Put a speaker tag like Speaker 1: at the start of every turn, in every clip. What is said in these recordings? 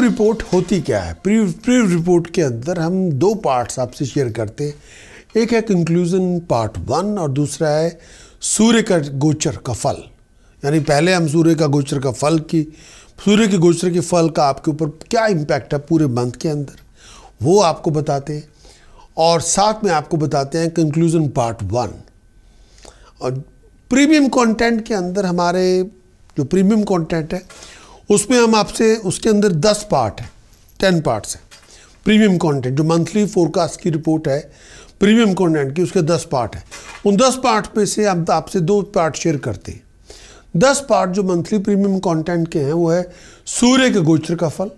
Speaker 1: report होती क्या है प्रीव रिपोर्ट के अंदर हम दो पार्ट्स आपसे शेयर करते हैं एक है कंक्लूजन पार्ट वन और दूसरा है सूर्य का गोचर का फल यानी पहले हम सूर्य का गोचर का फल की सूर्य के गोचर के फल का आपके ऊपर क्या इम्पैक्ट है पूरे मंथ के अंदर वो आपको बताते हैं और साथ में आपको बताते हैं कंक्लूजन पार्ट वन और प्रीमियम कंटेंट के अंदर हमारे जो प्रीमियम कंटेंट है उसमें हम आपसे उसके अंदर दस पार्ट है टेन पार्ट्स हैं प्रीमियम कंटेंट जो मंथली फोरकास्ट की रिपोर्ट है प्रीमियम कंटेंट की उसके दस पार्ट हैं उन दस पार्ट में से हम आपसे दो पार्ट शेयर करते हैं दस पार्ट जो मंथली प्रीमियम कॉन्टेंट के हैं वो है सूर्य के गोचर का फल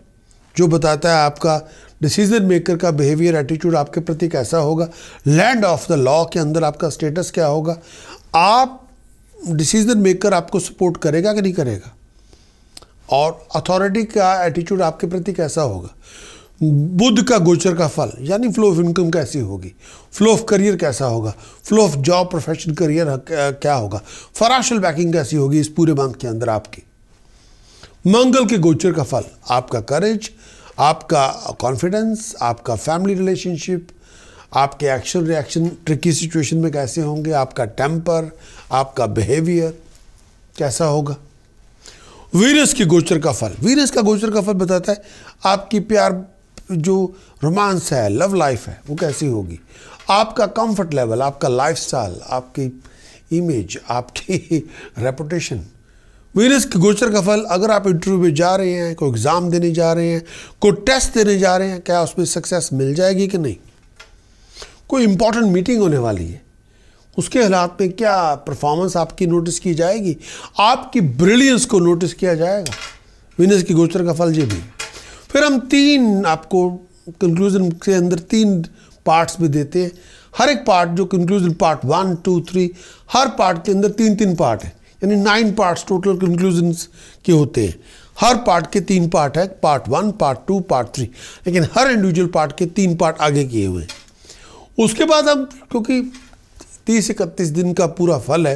Speaker 1: जो बताता है आपका डिसीजन मेकर का बिहेवियर एटीट्यूड आपके प्रति कैसा होगा लैंड ऑफ द लॉ के अंदर आपका स्टेटस क्या होगा आप डिसीजन मेकर आपको सपोर्ट करेगा कि नहीं करेगा और अथॉरिटी का एटीट्यूड आपके प्रति कैसा होगा बुद्ध का गोचर का फल यानी फ्लो ऑफ इनकम कैसी होगी फ्लो ऑफ करियर कैसा होगा flow of job profession career क्या होगा फराशल बैकिंग कैसी होगी इस पूरे मंथ के अंदर आपकी मंगल के गोचर का फल आपका करेज आपका कॉन्फिडेंस आपका फैमिली रिलेशनशिप आपके एक्शन रिएक्शन ट्रिकी सिचुएशन में कैसे होंगे आपका टेम्पर आपका बिहेवियर कैसा होगा वीरस के गोचर का फल वीरस का गोचर का फल बताता है आपकी प्यार जो रोमांस है लव लाइफ है वो कैसी होगी आपका कंफर्ट लेवल आपका लाइफ स्टाइल आपकी इमेज आपकी रेपुटेशन वीरस के गोचर का फल अगर आप इंटरव्यू में जा रहे हैं कोई एग्ज़ाम देने जा रहे हैं कोई टेस्ट देने जा रहे हैं क्या उसमें सक्सेस मिल जाएगी कि नहीं कोई इंपॉर्टेंट मीटिंग होने वाली है उसके हालात में क्या परफॉर्मेंस आपकी नोटिस की जाएगी आपकी ब्रिलियंस को नोटिस किया जाएगा विनस की गोचर का फल ये भी फिर हम तीन आपको कंक्लूजन के अंदर तीन पार्ट्स भी देते हैं हर एक पार्ट जो conclusion part one two three हर पार्ट के अंदर तीन तीन पार्ट है यानी नाइन पार्ट्स टोटल कंक्लूजन के होते हैं हर पार्ट के तीन पार्ट है part one part two part three लेकिन हर इंडिविजुअल पार्ट के तीन पार्ट आगे किए हुए हैं उसके बाद हम क्योंकि तीस इकतीस दिन का पूरा फल है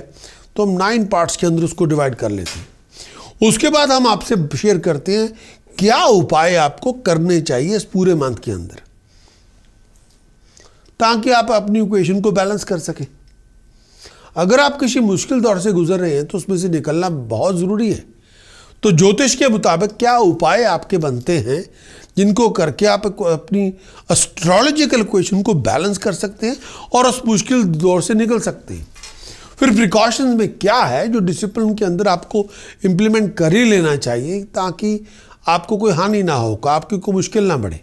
Speaker 1: तो हम नाइन पार्ट्स के अंदर उसको डिवाइड कर लेते हैं उसके बाद हम आपसे शेयर करते हैं क्या उपाय आपको करने चाहिए इस पूरे मंथ के अंदर ताकि आप अपनी इक्वेशन को बैलेंस कर सकें अगर आप किसी मुश्किल दौर से गुजर रहे हैं तो उसमें से निकलना बहुत ज़रूरी है तो ज्योतिष के मुताबिक क्या उपाय आपके बनते हैं जिनको करके आप अपनी एस्ट्रोलॉजिकल क्वेश्चन को बैलेंस कर सकते हैं और उस मुश्किल दौर से निकल सकते हैं फिर प्रिकॉशंस में क्या है जो डिसिप्लिन के अंदर आपको इम्प्लीमेंट कर ही लेना चाहिए ताकि आपको कोई हानि ना हो आपकी कोई मुश्किल ना बढ़े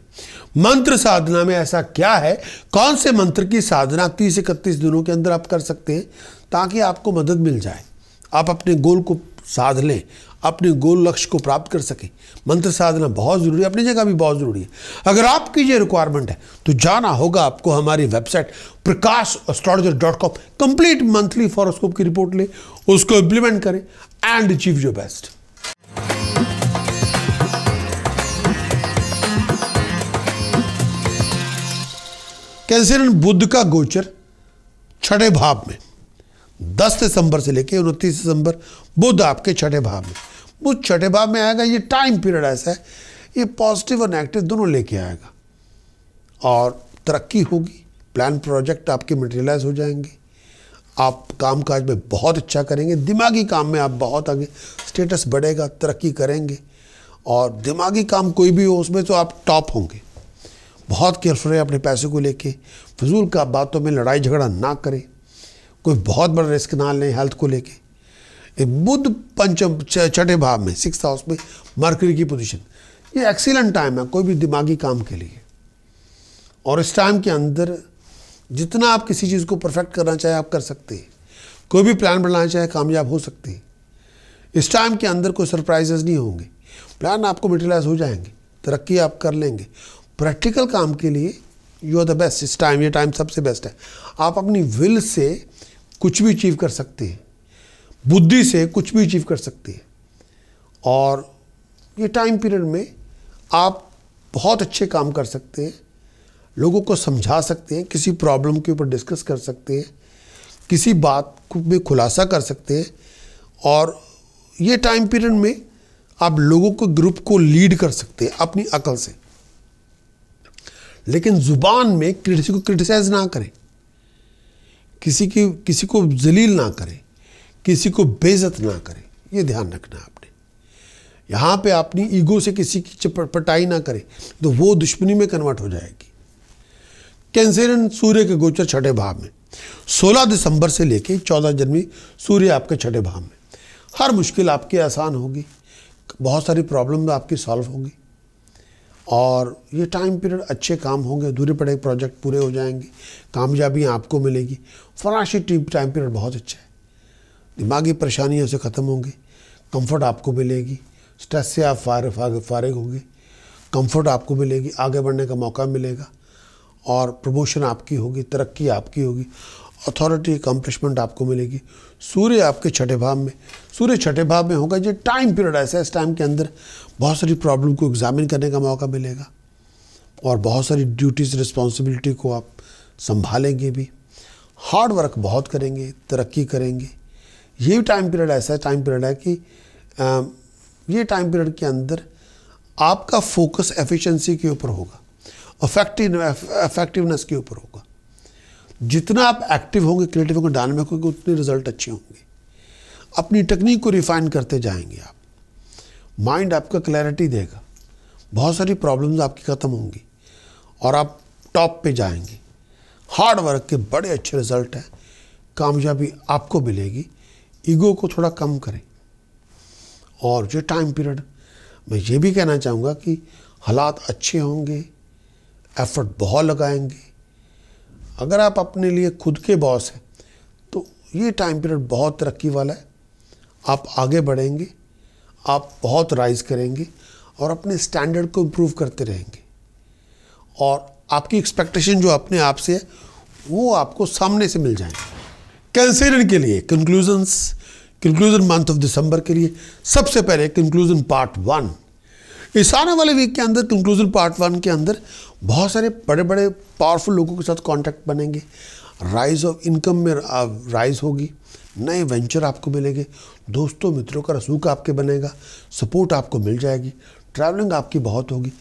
Speaker 1: मंत्र साधना में ऐसा क्या है कौन से मंत्र की साधना तीस इकतीस दिनों के अंदर आप कर सकते हैं ताकि आपको मदद मिल जाए आप अपने गोल को साध लें अपने गोल लक्ष्य को प्राप्त कर सकें मंत्र साधना बहुत ज़रूरी है अपनी जगह भी बहुत ज़रूरी है अगर आपकी ये रिक्वायरमेंट है तो जाना होगा आपको हमारी website Prakash astrologer dot com complete monthly horoscope की रिपोर्ट लें उसको इम्प्लीमेंट करें and achieve your best Cancer Budh का गोचर छठे भाव में 10 दिसंबर से लेके उनतीस दिसंबर बुध आपके छठे भाव में बुध छठे भाव में आएगा ये टाइम पीरियड ऐसा है ये पॉजिटिव और नेगेटिव दोनों लेके आएगा और तरक्की होगी प्लान प्रोजेक्ट आपके मटेरियलाइज हो जाएंगे आप काम काज में बहुत अच्छा करेंगे दिमागी काम में आप बहुत आगे स्टेटस बढ़ेगा तरक्की करेंगे और दिमागी काम कोई भी हो उसमें तो आप टॉप होंगे बहुत केयरफुल रहे अपने पैसे को लेके फजूल का बातों में लड़ाई झगड़ा ना करें कोई बहुत बड़ा रिस्क ना लें हेल्थ को लेके बुद्ध पंचम छठे भाव में सिक्स हाउस में मर्करी की पोजीशन ये एक्सीलेंट टाइम है कोई भी दिमागी काम के लिए और इस टाइम के अंदर जितना आप किसी चीज़ को परफेक्ट करना चाहें आप कर सकते हैं कोई भी प्लान बनाना चाहे कामयाब हो सकते हैं इस टाइम के अंदर कोई सरप्राइजेस नहीं होंगे प्लान आपको मटेरियलाइज हो जाएंगे तरक्की आप कर लेंगे प्रैक्टिकल काम के लिए यू आर द बेस्ट इस टाइम ये टाइम सबसे बेस्ट है आप अपनी विल से कुछ भी अचीव कर सकते हैं बुद्धि से कुछ भी अचीव कर सकते हैं और ये टाइम पीरियड में आप बहुत अच्छे काम कर सकते हैं लोगों को समझा सकते हैं किसी प्रॉब्लम के ऊपर डिस्कस कर सकते हैं किसी बात में खुलासा कर सकते हैं और ये टाइम पीरियड में आप लोगों को ग्रुप को लीड कर सकते हैं अपनी अकल से लेकिन ज़ुबान में किसी को क्रिटिसाइज ना करें किसी की किसी को जलील ना करें किसी को बेजत ना करें ये ध्यान रखना है आपने यहाँ पे अपनी ईगो से किसी की चपटपटाई ना करें तो वो दुश्मनी में कन्वर्ट हो जाएगी कैंसेरन सूर्य के गोचर छठे भाव में 16 दिसंबर से लेकर 14 जनवरी सूर्य आपके छठे भाव में हर मुश्किल आपकी आसान होगी बहुत सारी प्रॉब्लम आपकी सॉल्व होगी और ये टाइम पीरियड अच्छे काम होंगे अधूरे पड़े प्रोजेक्ट पूरे हो जाएंगे कामयाबी आपको मिलेगी फराशी टाइम पीरियड बहुत अच्छा है दिमागी परेशानियों से ख़त्म होंगे कंफर्ट आपको मिलेगी स्ट्रेस से आप फार फारग होंगे कंफर्ट आपको मिलेगी आगे बढ़ने का मौका मिलेगा और प्रमोशन आपकी होगी तरक्की आपकी होगी अथॉरिटी अकम्पलिशमेंट आपको मिलेगी सूर्य आपके छठे भाव में सूर्य छठे भाव में होगा ये टाइम पीरियड ऐसा इस टाइम के अंदर बहुत सारी प्रॉब्लम को एग्जामिन करने का मौका मिलेगा और बहुत सारी ड्यूटीज़ रिस्पॉन्सिबिलिटी को आप संभालेंगे भी हार्ड वर्क बहुत करेंगे तरक्की करेंगे ये टाइम पीरियड ऐसा है टाइम पीरियड है कि आ, ये टाइम पीरियड के अंदर आपका फोकस एफिशिएंसी के ऊपर होगा अफेक्टिव एफेक्टिवनेस के ऊपर होगा जितना आप एक्टिव होंगे क्रिएटिव होंगे डायनामिक होंगे उतने रिजल्ट अच्छे होंगे अपनी टेक्निक को रिफाइन करते जाएंगे आप माइंड आपका क्लैरिटी देगा बहुत सारी प्रॉब्लम्स आपकी ख़त्म होंगी और आप टॉप पे जाएंगे हार्ड वर्क के बड़े अच्छे रिजल्ट हैं कामयाबी आपको मिलेगी ईगो को थोड़ा कम करें और जो टाइम पीरियड मैं ये भी कहना चाहूँगा कि हालात अच्छे होंगे एफर्ट बहुत लगाएंगे अगर आप अपने लिए खुद के बॉस हैं तो ये टाइम पीरियड बहुत तरक्की वाला है आप आगे बढ़ेंगे आप बहुत राइज करेंगे और अपने स्टैंडर्ड को इम्प्रूव करते रहेंगे और आपकी एक्सपेक्टेशन जो अपने आप से है वो आपको सामने से मिल जाएंगे कैंसिल के लिए conclusions conclusion month of December के लिए सबसे पहले कंक्लूजन पार्ट वन इस आने वाले वीक के अंदर कंक्लूजन पार्ट वन के अंदर बहुत सारे बड़े बड़े पावरफुल लोगों के साथ कॉन्टैक्ट बनेंगे राइज ऑफ इनकम में राइज होगी नए वेंचर आपको मिलेंगे दोस्तों मित्रों का रसूख आपके बनेगा सपोर्ट आपको मिल जाएगी ट्रैवलिंग आपकी बहुत होगी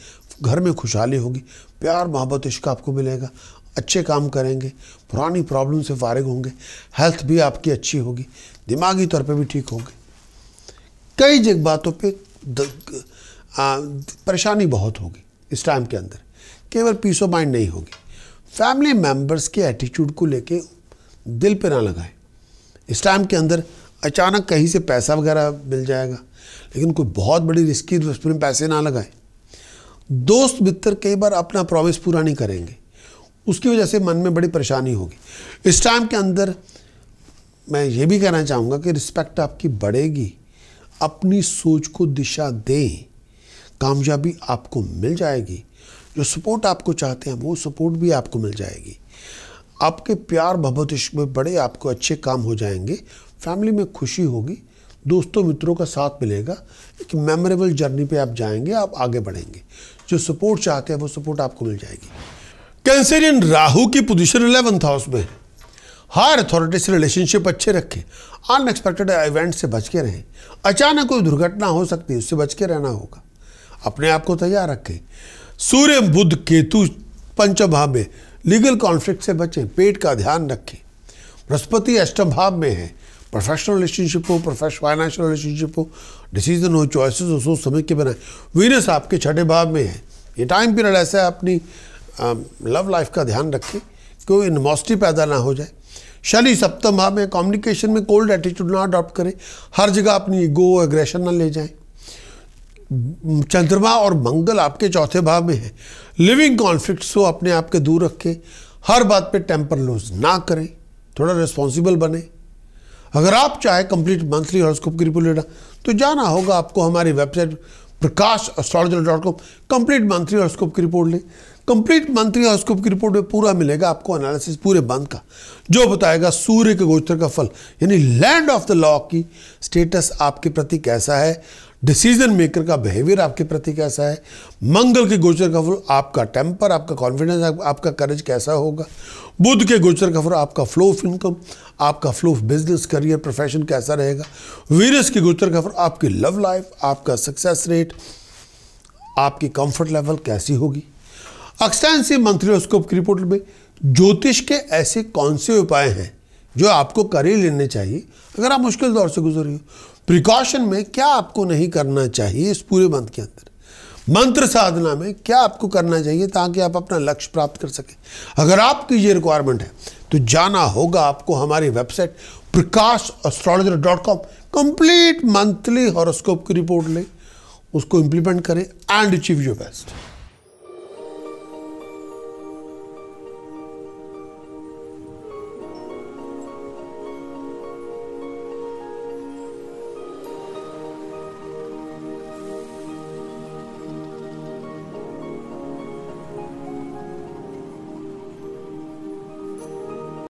Speaker 1: घर में खुशहाली होगी प्यार मोहब्बत इश्क आपको मिलेगा अच्छे काम करेंगे पुरानी प्रॉब्लम से फारिग होंगे हेल्थ भी आपकी अच्छी होगी दिमागी तौर पे भी ठीक होंगे कई जगह बातों पे परेशानी बहुत होगी इस टाइम के अंदर केवल पीस ऑफ माइंड नहीं होगी फैमिली मेम्बर्स के एटीट्यूड को लेके दिल पे ना लगाएं इस टाइम के अंदर अचानक कहीं से पैसा वगैरह मिल जाएगा लेकिन कोई बहुत बड़ी रिस्की में पैसे ना लगाएं दोस्त मित्र कई बार अपना प्रॉमिस पूरा नहीं करेंगे उसकी वजह से मन में बड़ी परेशानी होगी इस टाइम के अंदर मैं ये भी कहना चाहूँगा कि रिस्पेक्ट आपकी बढ़ेगी अपनी सोच को दिशा दें कामयाबी आपको मिल जाएगी जो सपोर्ट आपको चाहते हैं वो सपोर्ट भी आपको मिल जाएगी आपके प्यार भगवत इश्क में बड़े आपको अच्छे काम हो जाएंगे फैमिली में खुशी होगी दोस्तों मित्रों का साथ मिलेगा एक मेमोरेबल जर्नी पे आप जाएंगे आप आगे बढ़ेंगे जो सपोर्ट चाहते हैं वो सपोर्ट आपको मिल जाएगी कैंसेरियन राहु की पोजीशन इलेवंथ हाउस में है हायर अथॉरिटी से रिलेशनशिप अच्छे रखें अनएक्सपेक्टेड इवेंट से बच के रहें अचानक कोई दुर्घटना हो सकती है उससे बच के रहना होगा अपने आप को तैयार रखें सूर्य बुद्ध केतु पंचम भाव में लीगल कॉन्फ्लिक्ट से बचें पेट का ध्यान रखें बृहस्पति अष्टम भाव में है प्रोफेशनल रिलेशनशिप हो प्रोफेशनल फाइनेंशियल रिलेशनशिप हो डिसीजन हो चॉइसेस हो सोच समझ के बनाए वीनस आपके छठे भाव में है ये टाइम पीरियड ऐसा है अपनी लव लाइफ का ध्यान रखें क्यों इनमोस्टी पैदा ना हो जाए शनि सप्तम भाव में कम्युनिकेशन में कोल्ड एटीट्यूड ना अडॉप्ट करें हर जगह अपनी ईगो एग्रेशन ना ले जाएं चंद्रमा और मंगल आपके चौथे भाव में है लिविंग कॉन्फ्लिक्ट्स को अपने आप के दूर रखें हर बात पे टेम्पर लूज ना करें थोड़ा रिस्पॉन्सिबल बने अगर आप चाहे कंप्लीट मंथली हॉरोस्कोप की रिपोर्ट लेना तो जाना होगा आपको हमारी website Prakash astrologer dot com complete monthly horoscope की रिपोर्ट लें कंप्लीट मंथली हॉरोस्कोप की रिपोर्ट में पूरा मिलेगा आपको एनालिसिस पूरे मंथ का जो बताएगा सूर्य के गोचर का फल यानी लैंड ऑफ द लॉ की स्टेटस आपके प्रति कैसा है डिसीजन मेकर का बिहेवियर आपके प्रति कैसा है मंगल के गोचर का फल आपका टेम्पर आपका कॉन्फिडेंस आप, आपका करेज कैसा होगा बुध के गोचर का फल आपका फ्लो ऑफ इनकम आपका flow of business career profession कैसा रहेगा वीरस के गोचर का फल आपकी लव लाइफ आपका सक्सेस रेट आपकी कंफर्ट लेवल कैसी होगी अक्सटैन से स्कोप की रिपोर्ट में ज्योतिष के ऐसे कौन से उपाय हैं जो आपको कर ही लेने चाहिए अगर आप मुश्किल दौर से गुजर रही हो प्रिकॉशन में क्या आपको नहीं करना चाहिए इस पूरे मंथ के अंदर मंत्र साधना में क्या आपको करना चाहिए ताकि आप अपना लक्ष्य प्राप्त कर सकें अगर आपकी ये रिक्वायरमेंट है तो जाना होगा आपको हमारी website Prakash astrologer dot com complete monthly horoscope की रिपोर्ट लें उसको इम्प्लीमेंट करें एंड अचीव योर बेस्ट